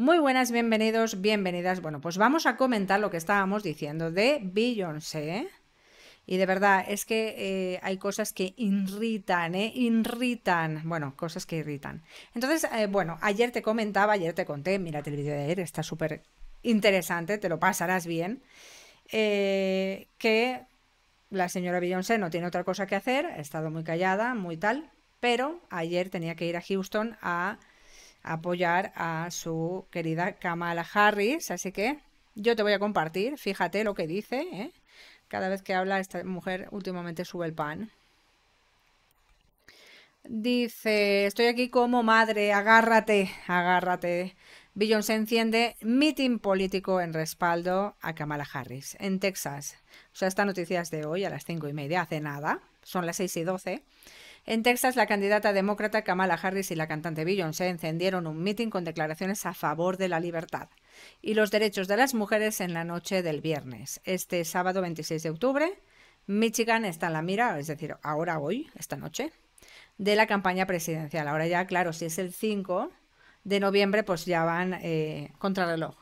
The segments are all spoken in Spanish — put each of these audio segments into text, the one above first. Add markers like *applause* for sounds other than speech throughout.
Muy buenas, bienvenidos, bienvenidas. Bueno, pues vamos a comentar lo que estábamos diciendo de Beyoncé. ¿eh? Y de verdad, es que eh, hay cosas que irritan, ¿eh? Irritan. Bueno, cosas que irritan. Entonces, eh, bueno, ayer te comentaba, ayer te conté, mírate el vídeo de ayer, está súper interesante, te lo pasarás bien, que la señora Beyoncé no tiene otra cosa que hacer, ha estado muy callada, muy tal, pero ayer tenía que ir a Houston a apoyar a su querida Kamala Harris. Así que yo te voy a compartir, fíjate lo que dice. ¿eh? Cada vez que habla esta mujer últimamente sube el pan. Dice, estoy aquí como madre, agárrate, agárrate. se enciende Meeting político en respaldo a Kamala Harris en Texas. O sea, esta noticia es de hoy a las cinco y media, hace nada, son las seis y doce en Texas, la candidata demócrata Kamala Harris y la cantante se encendieron un mitin con declaraciones a favor de la libertad y los derechos de las mujeres en la noche del viernes. Este sábado 26 de octubre, Michigan está en la mira, es decir, ahora, hoy, esta noche, de la campaña presidencial. Ahora ya, claro, si es el 5 de noviembre, pues ya van eh, reloj.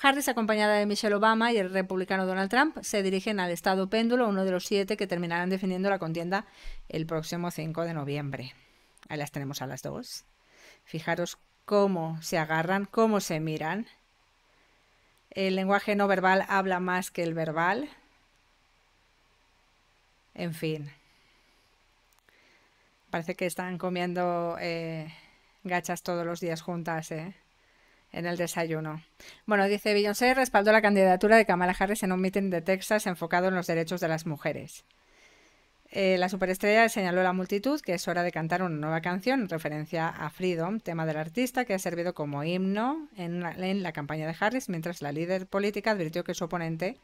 Harris, acompañada de Michelle Obama y el republicano Donald Trump, se dirigen al estado péndulo, uno de los siete que terminarán defendiendo la contienda el próximo 5 de noviembre. Ahí las tenemos a las dos. Fijaros cómo se agarran, cómo se miran. El lenguaje no verbal habla más que el verbal. En fin. Parece que están comiendo eh, gachas todos los días juntas, ¿eh? en el desayuno. Bueno, dice Beyoncé respaldó la candidatura de Kamala Harris en un mitin de Texas enfocado en los derechos de las mujeres. Eh, la superestrella señaló a la multitud que es hora de cantar una nueva canción en referencia a Freedom, tema del artista que ha servido como himno en la, en la campaña de Harris, mientras la líder política advirtió que su oponente,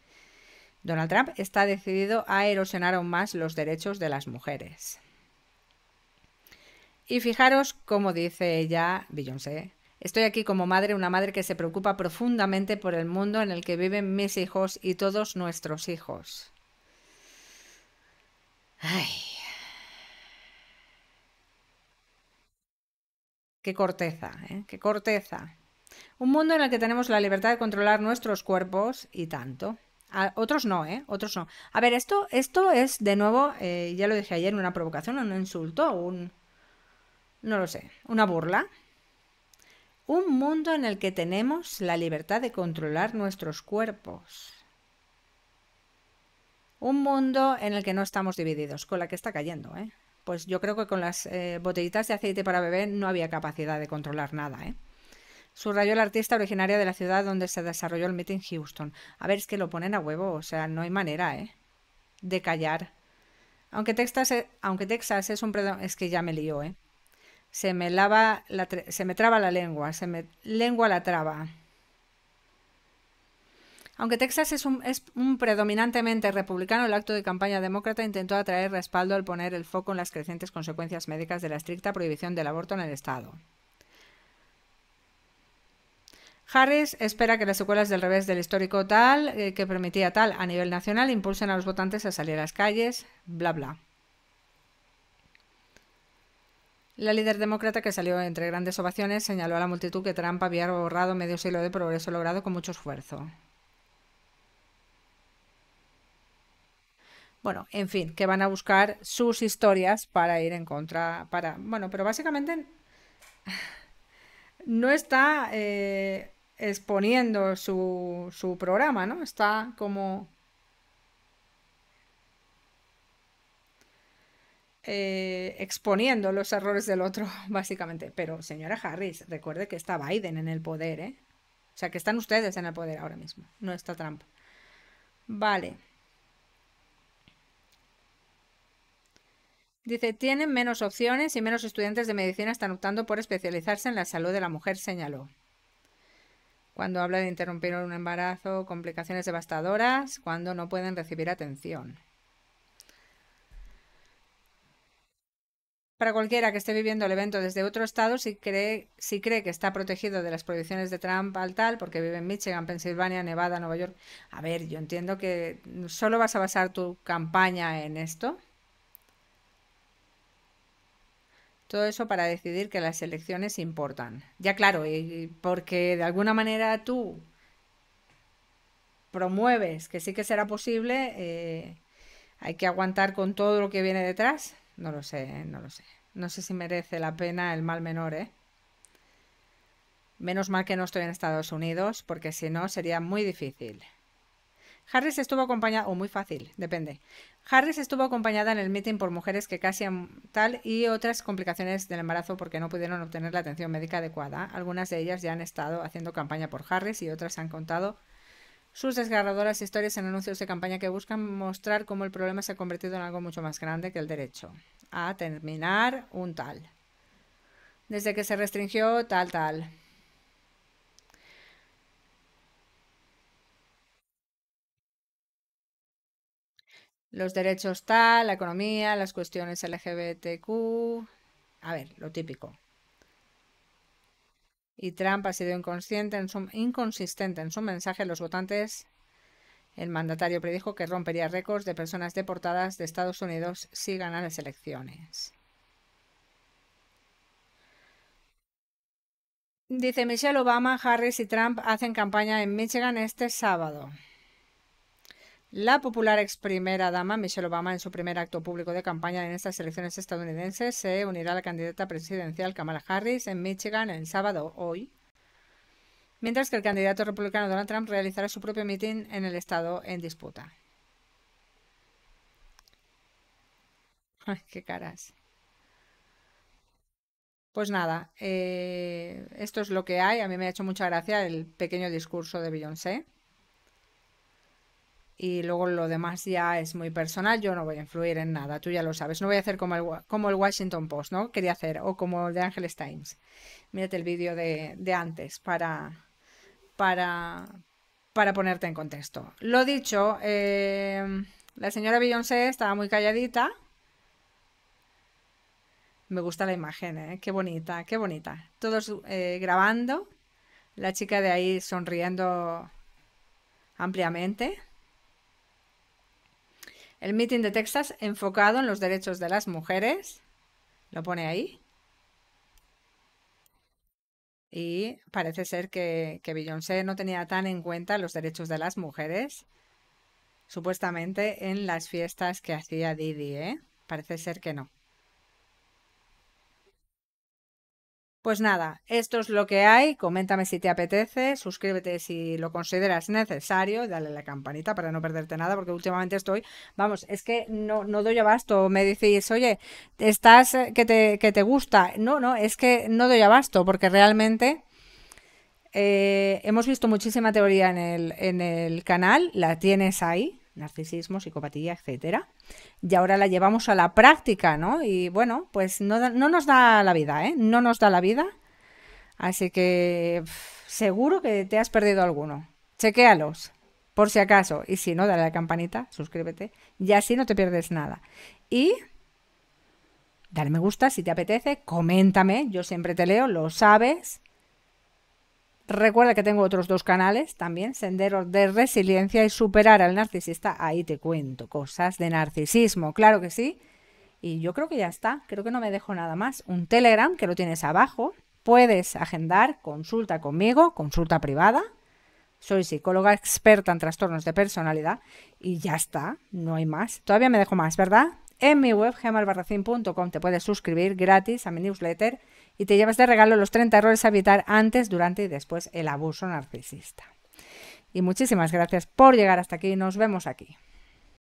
Donald Trump, está decidido a erosionar aún más los derechos de las mujeres. Y fijaros cómo dice ella, Beyoncé, Estoy aquí como madre, una madre que se preocupa profundamente por el mundo en el que viven mis hijos y todos nuestros hijos. Ay. Qué corteza, ¿eh? qué corteza. Un mundo en el que tenemos la libertad de controlar nuestros cuerpos y tanto. Ah, otros no, ¿eh? Otros no. A ver, esto, esto es de nuevo, eh, ya lo dije ayer, una provocación, un insulto, un... no lo sé, una burla. Un mundo en el que tenemos la libertad de controlar nuestros cuerpos. Un mundo en el que no estamos divididos, con la que está cayendo, ¿eh? Pues yo creo que con las eh, botellitas de aceite para beber no había capacidad de controlar nada, ¿eh? Subrayó el artista originaria de la ciudad donde se desarrolló el meeting Houston. A ver, es que lo ponen a huevo, o sea, no hay manera, ¿eh? De callar. Aunque Texas, e, aunque Texas es un... Es que ya me lío, ¿eh? se me lava, la, se me traba la lengua, se me lengua la traba. Aunque Texas es un, es un, predominantemente republicano, el acto de campaña demócrata intentó atraer respaldo al poner el foco en las crecientes consecuencias médicas de la estricta prohibición del aborto en el Estado. Harris espera que las secuelas del revés del histórico tal, eh, que permitía tal a nivel nacional, impulsen a los votantes a salir a las calles, bla bla. La líder demócrata que salió entre grandes ovaciones señaló a la multitud que Trump había borrado medio siglo de progreso logrado con mucho esfuerzo. Bueno, en fin, que van a buscar sus historias para ir en contra, para... Bueno, pero básicamente *laughs* no está eh, exponiendo su, su programa, ¿no? Está como Eh, exponiendo los errores del otro, *laughs* básicamente. Pero, señora Harris, recuerde que está Biden en el poder, ¿eh? O sea, que están ustedes en el poder ahora mismo, no está Trump. Vale. Dice, tienen menos opciones y menos estudiantes de medicina están optando por especializarse en la salud de la mujer, señaló. Cuando habla de interrumpir un embarazo, complicaciones devastadoras, cuando no pueden recibir atención. Para cualquiera que esté viviendo el evento desde otro estado, si cree, si cree que está protegido de las proyecciones de Trump al tal, porque vive en Michigan, Pensilvania, Nevada, Nueva York. A ver, yo entiendo que solo vas a basar tu campaña en esto. Todo eso para decidir que las elecciones importan. Ya claro, y porque de alguna manera tú promueves que sí que será posible, eh, hay que aguantar con todo lo que viene detrás. No lo sé, ¿eh? no lo sé. No sé si merece la pena el mal menor, ¿eh? Menos mal que no estoy en Estados Unidos, porque si no sería muy difícil. Harris estuvo acompañada, o muy fácil, depende. Harris estuvo acompañada en el meeting por mujeres que casi tal y otras complicaciones del embarazo porque no pudieron obtener la atención médica adecuada. Algunas de ellas ya han estado haciendo campaña por Harris y otras han contado sus desgarradoras historias en anuncios de campaña que buscan mostrar cómo el problema se ha convertido en algo mucho más grande que el derecho a terminar un tal. Desde que se restringió tal tal. Los derechos tal, la economía, las cuestiones LGBTQ. A ver, lo típico y Trump ha sido inconsciente inconsistente en su mensaje a los votantes. El mandatario predijo que rompería récords de personas deportadas de Estados Unidos si gana las elecciones. Dice Michelle Obama, Harris y Trump hacen campaña en Michigan este sábado. La popular ex primera dama Michelle Obama, en su primer acto público de campaña en estas elecciones estadounidenses, se unirá a la candidata presidencial Kamala Harris en Michigan el sábado, hoy, mientras que el candidato republicano Donald Trump realizará su propio mitin en el estado en disputa. ¡Qué caras! Pues nada, eh, esto es lo que hay. A mí me ha hecho mucha gracia el pequeño discurso de Beyoncé y luego lo demás ya es muy personal, yo no voy a influir en nada, tú ya lo sabes, no voy a hacer como el, como el Washington Post, ¿no? Quería hacer, o como el de Angeles Times. Mírate el vídeo de, antes para, para, para ponerte en contexto. Lo dicho, eh, la señora Beyoncé estaba muy calladita. Me gusta la imagen, ¿eh? qué bonita, qué bonita. Todos eh, grabando, la chica de ahí sonriendo ampliamente. El meeting de Texas enfocado en los derechos de las mujeres. Lo pone ahí. Y parece ser que, que Beyoncé no tenía tan en cuenta los derechos de las mujeres, supuestamente en las fiestas que hacía Didi, ¿eh? Parece ser que no. Pues nada, esto es lo que hay. Coméntame si te apetece, suscríbete si lo consideras necesario, dale la campanita para no perderte nada, porque últimamente estoy, vamos, es que no, no doy abasto. Me decís, oye, estás eh, que te, gusta. No, no, es que no doy abasto, porque realmente eh, hemos visto muchísima teoría en el, en el canal, la tienes ahí, narcisismo, psicopatía, etcétera. Y ahora la llevamos a la práctica, ¿no? Y bueno, pues no, nos da la vida, ¿eh? No nos da la vida. Así que seguro que te has perdido alguno. Chequéalos, por si acaso. Y si no, dale a la campanita, suscríbete y así no te pierdes nada. Y dale me gusta si te apetece, coméntame, yo siempre te leo, lo sabes. Recuerda que tengo otros dos canales también, Senderos de Resiliencia y Superar al Narcisista. Ahí te cuento cosas de narcisismo, claro que sí. Y yo creo que ya está, creo que no me dejo nada más. Un Telegram que lo tienes abajo, puedes agendar consulta conmigo, consulta privada. Soy psicóloga experta en trastornos de personalidad y ya está, no hay más. Todavía me dejo más, ¿verdad? En mi web gemalbarracín.com te puedes suscribir gratis a mi newsletter y te llevas de regalo los 30 errores a evitar antes, durante y después el abuso narcisista. Y muchísimas gracias por llegar hasta aquí. Nos vemos aquí.